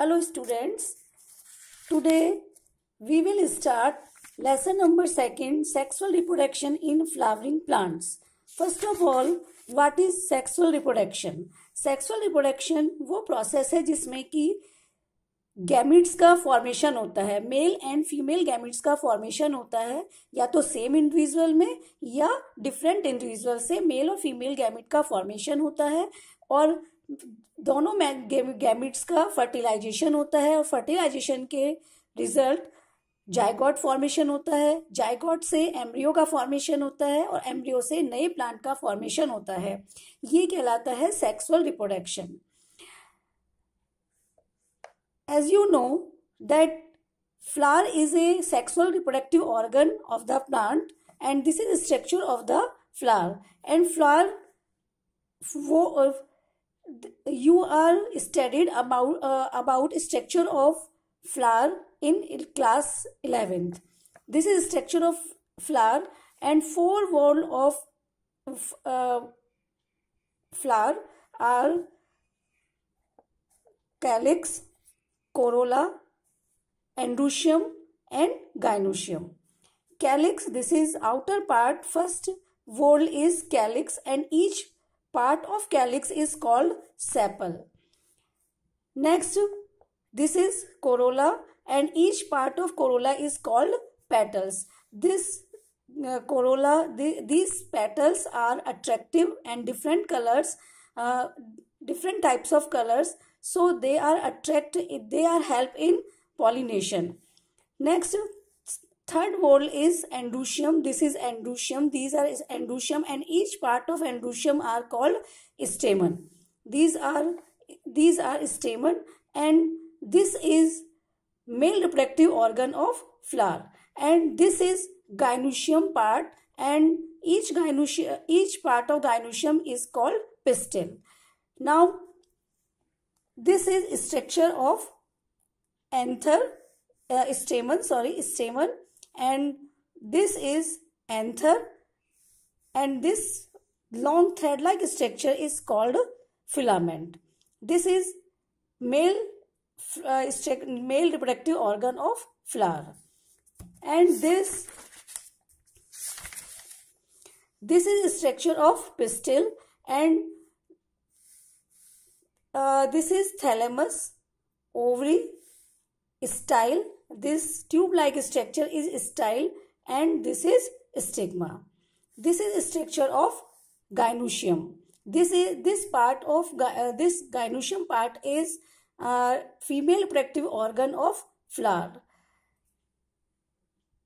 Hello students today we will start lesson number second sexual reproduction in flowering plants first of all what is sexual reproduction sexual reproduction वो process है जिसमें कि gametes का formation होता है male and female gametes का formation होता है या तो सेम इंडिविजुअल में या डिफरेंट इंडिविजुअल से मेल और फीमेल गैमिट का फॉर्मेशन होता है और दोनों गैमिट्स का फर्टिलाइजेशन होता है और फर्टिलाइजेशन के रिजल्ट जायगॉट फॉर्मेशन होता है जायगॉट से एम्ब्रियो का फॉर्मेशन होता है और एम्ब्रियो से नए प्लांट का फॉर्मेशन होता है ये कहलाता है sexual reproduction as you know that flower is a sexual reproductive organ of the plant and this is structure of the flower and flower वो you are studied about uh, about structure of flower in class 11th this is structure of flower and four wall of uh, flower are calyx corolla andrusium and gynosium calyx this is outer part first wall is calyx and each part of calyx is called sepal. Next, this is corolla and each part of corolla is called petals. This uh, corolla, the, these petals are attractive and different colors, uh, different types of colors. So they are attract, they are help in pollination. Next, Third wall is andrusium. This is andrusium. These are andrusium and each part of andrusium are called stamen. These are these are stamen and this is male reproductive organ of flower and this is gynoecium part and each gynoecium each part of gynoecium is called pistil now this is structure of anther uh, stamen sorry stamen and this is anther and this long thread like structure is called filament this is male uh, male reproductive organ of flower and this this is structure of pistil and uh, this is thalamus ovary style this tube-like structure is style and this is stigma. This is structure of gynoecium. This is this part of uh, this gynoecium part is uh, female reproductive organ of flower.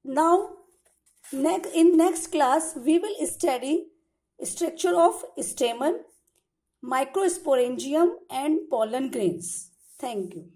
Now, next in next class we will study structure of stamen, microsporangium, and pollen grains. Thank you.